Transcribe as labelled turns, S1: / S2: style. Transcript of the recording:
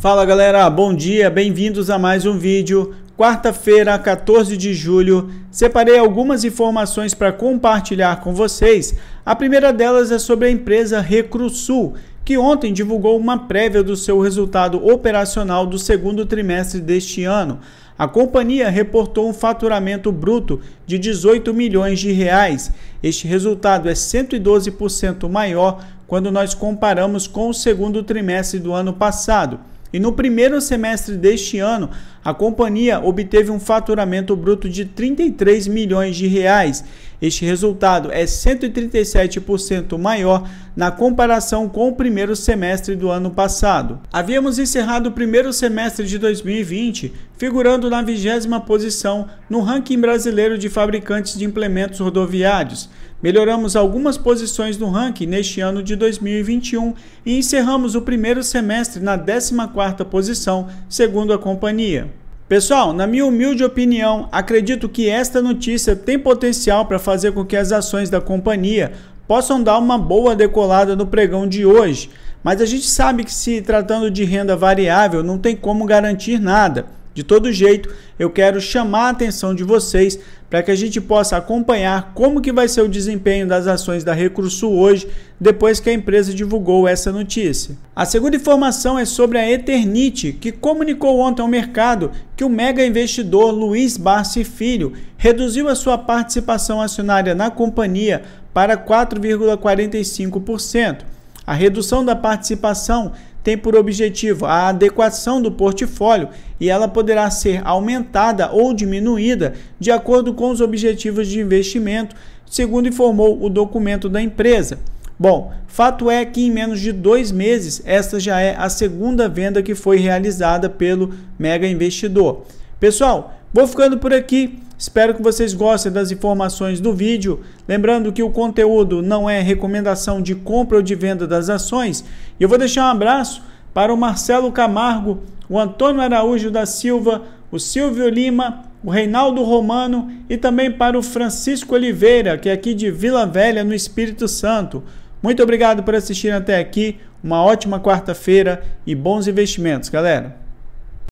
S1: Fala galera, bom dia, bem-vindos a mais um vídeo. Quarta-feira, 14 de julho, separei algumas informações para compartilhar com vocês. A primeira delas é sobre a empresa Recrusul, que ontem divulgou uma prévia do seu resultado operacional do segundo trimestre deste ano. A companhia reportou um faturamento bruto de 18 milhões de reais. Este resultado é 112% maior quando nós comparamos com o segundo trimestre do ano passado. E no primeiro semestre deste ano, a companhia obteve um faturamento bruto de 33 milhões de reais. Este resultado é 137% maior na comparação com o primeiro semestre do ano passado. Havíamos encerrado o primeiro semestre de 2020 figurando na vigésima posição no ranking brasileiro de fabricantes de implementos rodoviários. Melhoramos algumas posições no ranking neste ano de 2021 e encerramos o primeiro semestre na 14ª posição, segundo a companhia. Pessoal, na minha humilde opinião, acredito que esta notícia tem potencial para fazer com que as ações da companhia possam dar uma boa decolada no pregão de hoje, mas a gente sabe que se tratando de renda variável não tem como garantir nada. De todo jeito, eu quero chamar a atenção de vocês para que a gente possa acompanhar como que vai ser o desempenho das ações da Recurso hoje, depois que a empresa divulgou essa notícia. A segunda informação é sobre a Eternite, que comunicou ontem ao mercado que o mega investidor Luiz Barsi Filho reduziu a sua participação acionária na companhia para 4,45%. A redução da participação tem por objetivo a adequação do portfólio e ela poderá ser aumentada ou diminuída de acordo com os objetivos de investimento, segundo informou o documento da empresa. Bom, fato é que em menos de dois meses, esta já é a segunda venda que foi realizada pelo mega investidor. Pessoal, vou ficando por aqui. Espero que vocês gostem das informações do vídeo. Lembrando que o conteúdo não é recomendação de compra ou de venda das ações. E eu vou deixar um abraço para o Marcelo Camargo, o Antônio Araújo da Silva, o Silvio Lima, o Reinaldo Romano e também para o Francisco Oliveira, que é aqui de Vila Velha, no Espírito Santo. Muito obrigado por assistir até aqui. Uma ótima quarta-feira e bons investimentos, galera.